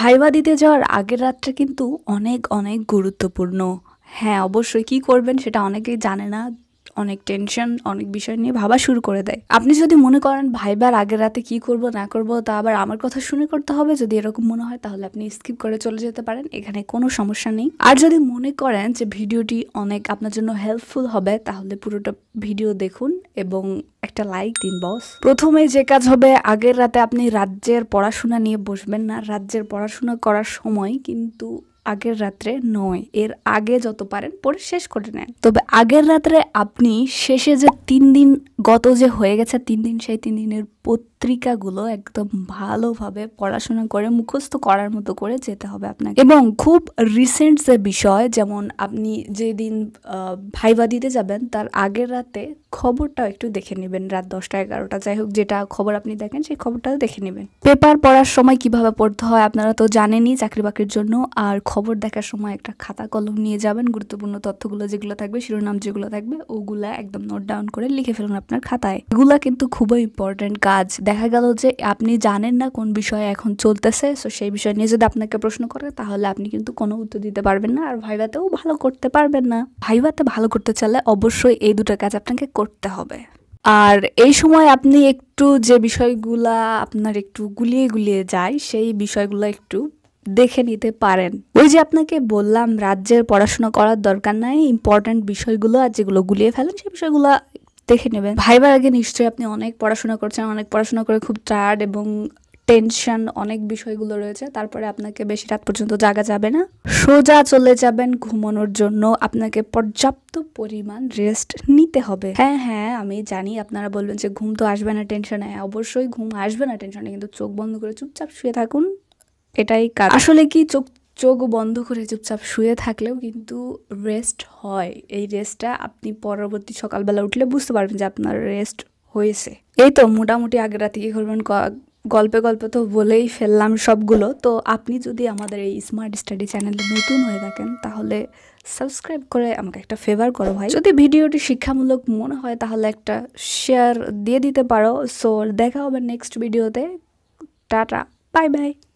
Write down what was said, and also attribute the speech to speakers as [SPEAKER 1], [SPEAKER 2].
[SPEAKER 1] viva দিতে যাওয়ার আগের রাতটা কিন্তু অনেক অনেক গুরুত্বপূর্ণ হ্যাঁ অবশ্যই কি করবেন সেটা অনেকেই জানে না অনেক টেনশন অনেক বিষয় নিয়ে ভাবা শুরু করে দেয় আপনি যদি মনে করেন ভাইবার আগের রাতে কি করব না করব তা আবার আমার কথা শুনে করতে হবে যদি এরকম মনে হয় তাহলে আপনি স্কিপ করে চলে যেতে পারেন এখানে কোনো সমস্যা নেই আর যদি মনে করেন যে ভিডিওটি অনেক আপনার জন্য হেল্পফুল হবে তাহলে পুরোটা ভিডিও দেখুন এবং একটা লাইক দিন বস প্রথমে যে কাজ হবে আগের রাতে আপনি রাজ্যের পড়াশোনা নিয়ে বসবেন না রাজ্যের পড়াশোনা করার সময় কিন্তু আগের রাত্রে নয় এর আগে যত পারেন পরে শেষ করে নেন তবে আগের রাত্রে আপনি শেষে যে তিন দিন গত যে হয়ে গেছে তিন দিন সেই তিন দিনের পত্রিকাগুলো একদম ভালোভাবে পড়াশোনা করে মুখস্থ করার মতো করে যেতে হবে আপনাকে এবং খুব রিসেন্ট যে বিষয় যেমন আপনি যেদিন ভাইবা দিতে যাবেন তার আগের রাতে খবরটাও একটু দেখে নেবেন রাত দশটা এগারোটা যাই হোক যেটা খবর আপনি দেখেন সেই খবরটাও দেখে নেবেন পেপার পড়ার সময় কিভাবে পড়তে হয় আপনারা তো জানেনই চাকরি বাকরির জন্য আর খবর দেখার সময় একটা খাতা কলম নিয়ে যাবেন গুরুত্বপূর্ণ তথ্যগুলো যেগুলো থাকবে শিরোনাম যেগুলো থাকবে ওগুলো একদম নোট ডাউন করে লিখে ফেলুন আপনার খাতায় এগুলা কিন্তু খুবই ইম্পর্টেন্ট কাজ দেখা গেল যে আপনি জানেন না কোন বিষয়ে এখন চলতেছে সো সেই বিষয় নিয়ে যদি আপনাকে প্রশ্ন করে তাহলে আপনি কিন্তু কোনো উত্তর দিতে পারবেন না আর ভাইভাতেও ভালো করতে পারবেন না ভাইভাতে ভালো করতে চাইলে অবশ্যই এই দুটো কাজ আপনাকে করতে হবে আর এই সময় আপনি একটু যে বিষয়গুলা আপনার একটু গুলিয়ে গুলিয়ে যায় সেই বিষয়গুলো একটু দেখে নিতে পারেন ওই যে আপনাকে বললাম রাজ্যের পড়াশোনা করার দরকার নাই ইম্পর্টেন্ট বিষয়গুলো আর যেগুলো গুলিয়ে ফেলেন সেই বিষয়গুলো দেখে নেবেন ভাইবার আগে নিশ্চয়ই আপনি অনেক পড়াশোনা করছেন অনেক পড়াশোনা করে খুব টায়ার্ড এবং টেনশন অনেক বিষয়গুলো রয়েছে তারপরে আপনাকে বেশি রাত পর্যন্ত জাগা যাবে না সোজা চলে যাবেন ঘুমানোর জন্য আপনাকে পর্যাপ্ত পরিমাণ রেস্ট নিতে হবে হ্যাঁ হ্যাঁ আমি জানি আপনারা বলবেন যে ঘুম তো আসবে না টেনশনে অবশ্যই ঘুম আসবে না টেনশনে কিন্তু চোখ বন্ধ করে চুপচাপ শুয়ে থাকুন এটাই কাজ আসলে কি চোখ চোখ বন্ধ করে চুপচাপ শুয়ে থাকলেও কিন্তু রেস্ট হয় এই রেস্টটা আপনি পরবর্তী সকালবেলা উঠলে বুঝতে পারবেন যে আপনার রেস্ট হয়েছে এই তো মোটামুটি আগের রাতে কী করবেন গল্পে গল্পে তো বলেই ফেললাম সবগুলো তো আপনি যদি আমাদের এই স্মার্ট স্টাডি চ্যানেলে নতুন হয়ে থাকেন তাহলে সাবস্ক্রাইব করে আমাকে একটা ফেভার করো ভাই যদি ভিডিওটি শিক্ষামূলক মনে হয় তাহলে একটা শেয়ার দিয়ে দিতে পারো সো দেখা হবে নেক্সট ভিডিওতে টাটা বাই বাই